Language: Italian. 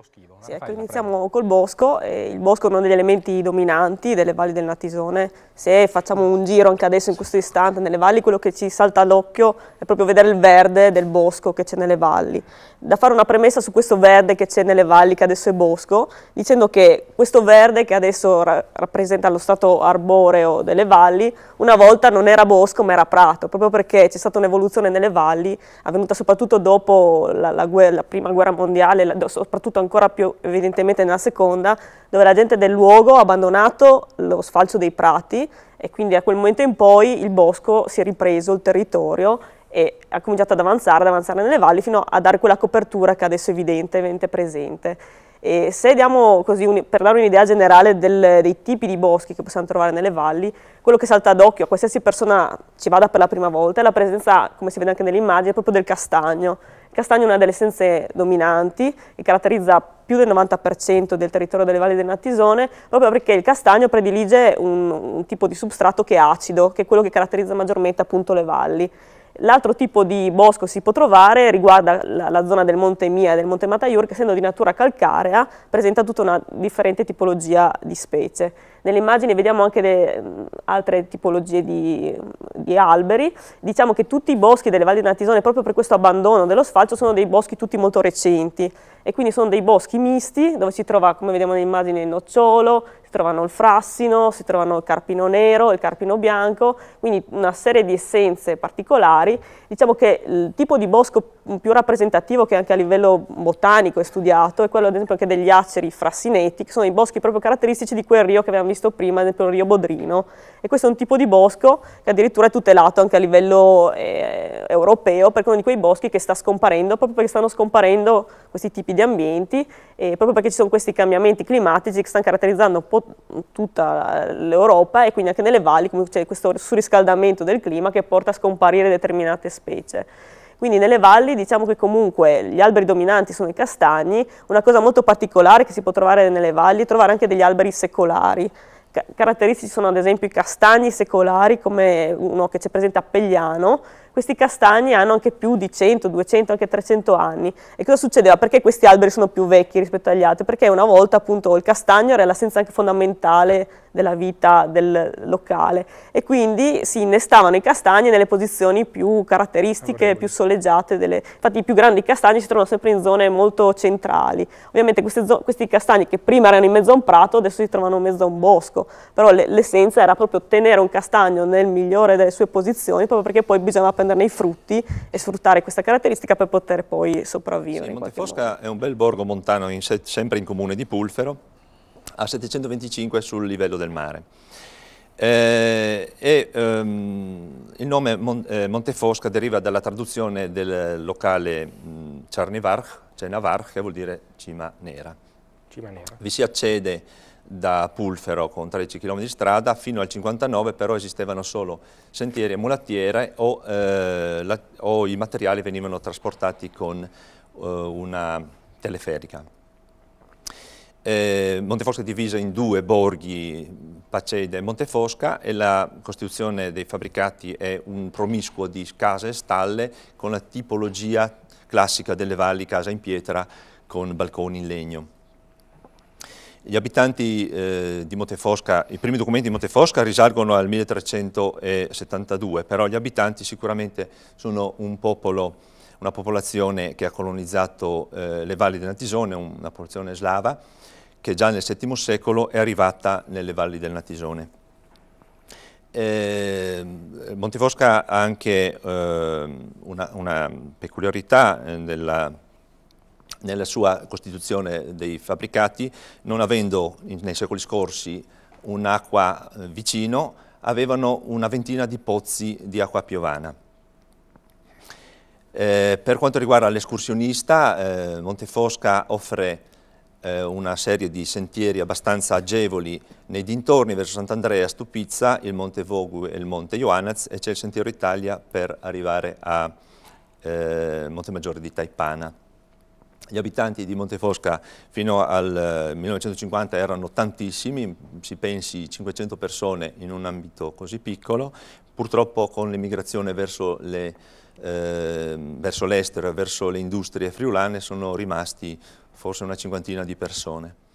Boschivo, sì, ecco, iniziamo prego. col bosco, eh, il bosco è uno degli elementi dominanti delle valli del Natisone, se facciamo un giro anche adesso in questo istante nelle valli quello che ci salta all'occhio è proprio vedere il verde del bosco che c'è nelle valli. Da fare una premessa su questo verde che c'è nelle valli che adesso è bosco, dicendo che questo verde che adesso ra rappresenta lo stato arboreo delle valli, una volta non era bosco ma era prato, proprio perché c'è stata un'evoluzione nelle valli avvenuta soprattutto dopo la, la, la prima guerra mondiale, la, soprattutto anche ancora più evidentemente nella seconda, dove la gente del luogo ha abbandonato lo sfalcio dei prati e quindi a quel momento in poi il bosco si è ripreso il territorio e ha cominciato ad avanzare, ad avanzare nelle valli fino a dare quella copertura che adesso è evidentemente presente. E se diamo così un, per dare un'idea generale del, dei tipi di boschi che possiamo trovare nelle valli, quello che salta ad occhio a qualsiasi persona ci vada per la prima volta è la presenza, come si vede anche nell'immagine, proprio del castagno, Castagno è una delle essenze dominanti e caratterizza più del 90% del territorio delle valli del Natisone, proprio perché il castagno predilige un, un tipo di substrato che è acido, che è quello che caratterizza maggiormente appunto le valli. L'altro tipo di bosco si può trovare riguarda la, la zona del Monte Mia e del Monte Mataiur, che essendo di natura calcarea presenta tutta una differente tipologia di specie. Nelle immagini vediamo anche de, altre tipologie di, di, alberi. Diciamo che tutti i boschi delle valli di Natisone, proprio per questo abbandono dello sfalcio, sono dei boschi tutti molto recenti e quindi sono dei boschi misti, dove si trova, come vediamo nelle immagini, il nocciolo, si trovano il frassino, si trovano il carpino nero, il carpino bianco, quindi una serie di essenze particolari. Diciamo che il tipo di bosco più rappresentativo che anche a livello botanico è studiato è quello ad esempio anche degli aceri frassineti, che sono i boschi proprio caratteristici di quel rio che abbiamo visto prima, ad esempio il rio Bodrino. E questo è un tipo di bosco che addirittura è tutelato anche a livello eh, europeo, perché è uno di quei boschi che sta scomparendo, proprio perché stanno scomparendo questi tipi di ambienti, e proprio perché ci sono questi cambiamenti climatici che stanno caratterizzando un po' tutta l'Europa e quindi anche nelle valli c'è questo surriscaldamento del clima che porta a scomparire determinate specie. Quindi nelle valli diciamo che comunque gli alberi dominanti sono i castagni, una cosa molto particolare che si può trovare nelle valli è trovare anche degli alberi secolari, caratteristici sono ad esempio i castagni secolari come uno che c'è presente a Pegliano, questi castagni hanno anche più di 100, 200, anche 300 anni. E cosa succedeva? Perché questi alberi sono più vecchi rispetto agli altri? Perché una volta appunto il castagno era l'essenza anche fondamentale della vita del locale e quindi si innestavano i castagni nelle posizioni più caratteristiche, più soleggiate. Delle... Infatti i più grandi castagni si trovano sempre in zone molto centrali. Ovviamente questi castagni che prima erano in mezzo a un prato adesso si trovano in mezzo a un bosco fresco, però l'essenza era proprio tenere un castagno nel migliore delle sue posizioni, proprio perché poi bisognava prenderne i frutti e sfruttare questa caratteristica per poter poi sopravvivere. Sì, Montefosca è un bel borgo montano in sempre in comune di Pulfero, a 725 sul livello del mare. Eh, e, um, il nome Mon eh, Montefosca deriva dalla traduzione del locale mh, cioè Navarch, che vuol dire cima nera. Cima nera. Vi si accede da Pulfero con 13 km di strada, fino al 59 però esistevano solo sentieri e mulattiere o, eh, la, o i materiali venivano trasportati con eh, una teleferica. Eh, Montefosca è divisa in due borghi, Pacede e Montefosca, e la costituzione dei fabbricati è un promiscuo di case e stalle con la tipologia classica delle valli, casa in pietra con balconi in legno. Gli abitanti eh, di Montefosca, i primi documenti di Montefosca risalgono al 1372, però gli abitanti sicuramente sono un popolo, una popolazione che ha colonizzato eh, le valli del Natisone, una popolazione slava, che già nel VII secolo è arrivata nelle valli del Natisone. Eh, Montefosca ha anche eh, una, una, peculiarità eh, della nella sua costituzione dei fabbricati, non avendo nei secoli scorsi un'acqua eh, vicino, avevano una ventina di pozzi di acqua piovana. Eh, per quanto riguarda l'escursionista, eh, Montefosca offre eh, una serie di sentieri abbastanza agevoli nei dintorni verso Sant'Andrea, Stupizza, il Monte Vogu e il Monte Ioannaz e c'è il Sentiero Italia per arrivare a eh, Monte Maggiore di Taipana gli abitanti di Montefosca fino al 1950 eh, erano tantissimi, si pensi 500 persone in un ambito così piccolo, purtroppo con l'emigrazione verso ehm, l'estero eh, e verso le industrie friulane sono rimasti forse una cinquantina di persone.